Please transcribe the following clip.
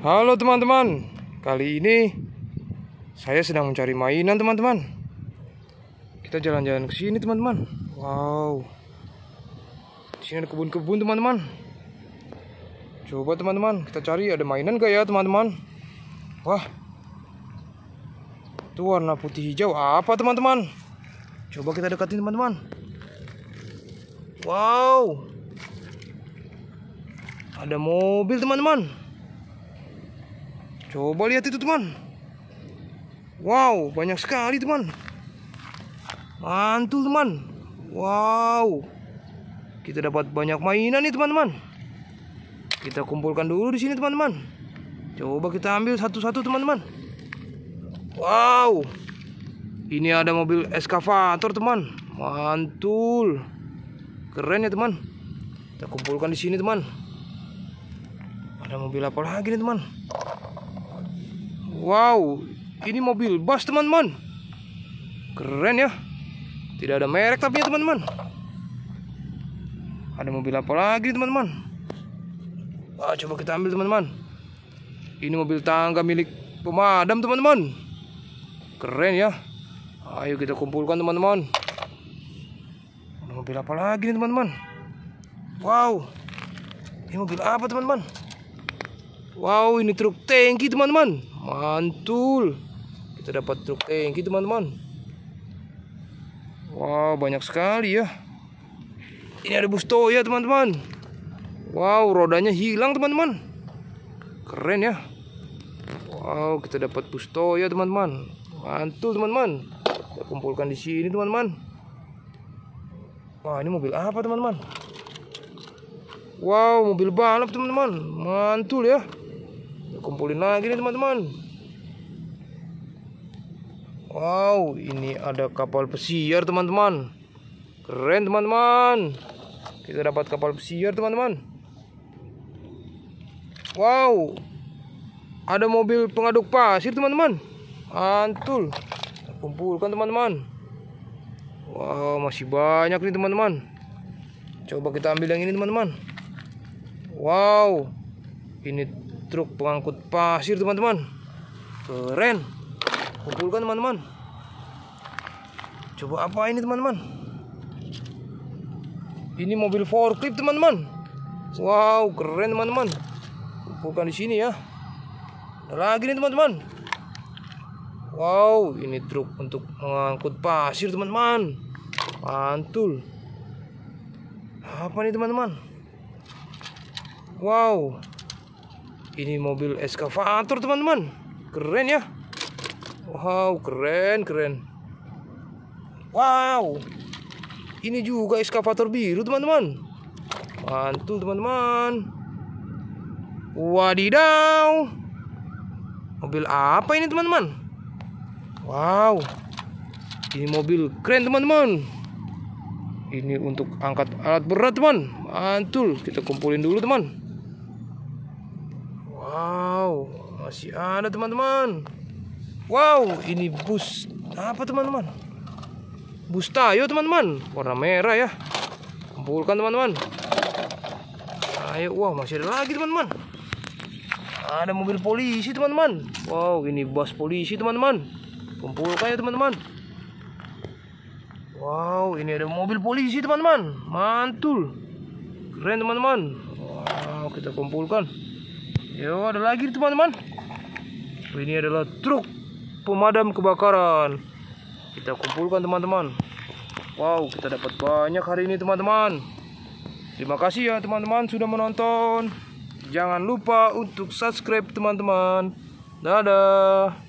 Halo teman-teman, kali ini saya sedang mencari mainan teman-teman. Kita jalan-jalan ke sini teman-teman. Wow, di sini ada kebun-kebun teman-teman. Coba teman-teman kita cari ada mainan gak ya teman-teman. Wah, itu warna putih hijau apa teman-teman? Coba kita dekatin teman-teman. Wow, ada mobil teman-teman. Coba lihat itu teman. Wow, banyak sekali teman. Mantul teman. Wow. Kita dapat banyak mainan nih teman-teman. Kita kumpulkan dulu di sini teman-teman. Coba kita ambil satu-satu teman-teman. Wow. Ini ada mobil eskavator teman. Mantul. Keren ya teman. Kita kumpulkan di sini teman. Ada mobil apa lagi nih teman? Wow, ini mobil bus teman-teman. Keren ya. Tidak ada merek tapi ya teman-teman. Ada mobil apa lagi teman-teman? Wah, coba kita ambil teman-teman. Ini mobil tangga milik pemadam teman-teman. Keren ya. Ayo kita kumpulkan teman-teman. Ada mobil apa lagi nih teman-teman? Wow. Ini mobil apa teman-teman? Wow, ini truk tangki teman-teman mantul kita dapat truk tanki teman-teman wow banyak sekali ya ini ada bus ya teman-teman wow rodanya hilang teman-teman keren ya wow kita dapat bus ya teman-teman mantul teman-teman kita kumpulkan di sini teman-teman wah ini mobil apa teman-teman wow mobil balap teman-teman mantul ya kumpulin lagi nih teman-teman wow ini ada kapal pesiar teman-teman keren teman-teman kita dapat kapal pesiar teman-teman wow ada mobil pengaduk pasir teman-teman antul kumpulkan teman-teman wow masih banyak nih teman-teman coba kita ambil yang ini teman-teman wow ini truk pengangkut pasir teman-teman keren kumpulkan teman-teman coba apa ini teman-teman ini mobil forklift teman-teman wow keren teman-teman kumpulkan di sini ya Ada lagi nih teman-teman wow ini truk untuk mengangkut pasir teman-teman mantul apa nih teman-teman wow ini mobil eskavator teman-teman keren ya wow keren keren wow ini juga eskavator biru teman-teman mantul teman-teman wadidaw mobil apa ini teman-teman wow ini mobil keren teman-teman ini untuk angkat alat berat teman mantul kita kumpulin dulu teman Wow, masih ada teman-teman. Wow, ini bus apa teman-teman? Bus tayo teman-teman, warna merah ya. Kumpulkan teman-teman. Ayo, wow masih ada lagi teman-teman. Ada mobil polisi teman-teman. Wow, ini bus polisi teman-teman. Kumpulkan ya teman-teman. Wow, ini ada mobil polisi teman-teman. Mantul. Keren teman-teman. Wow, kita kumpulkan. Yo, ada lagi teman-teman. Ini adalah truk pemadam kebakaran. Kita kumpulkan teman-teman. Wow, kita dapat banyak hari ini teman-teman. Terima kasih ya teman-teman sudah menonton. Jangan lupa untuk subscribe teman-teman. Dadah.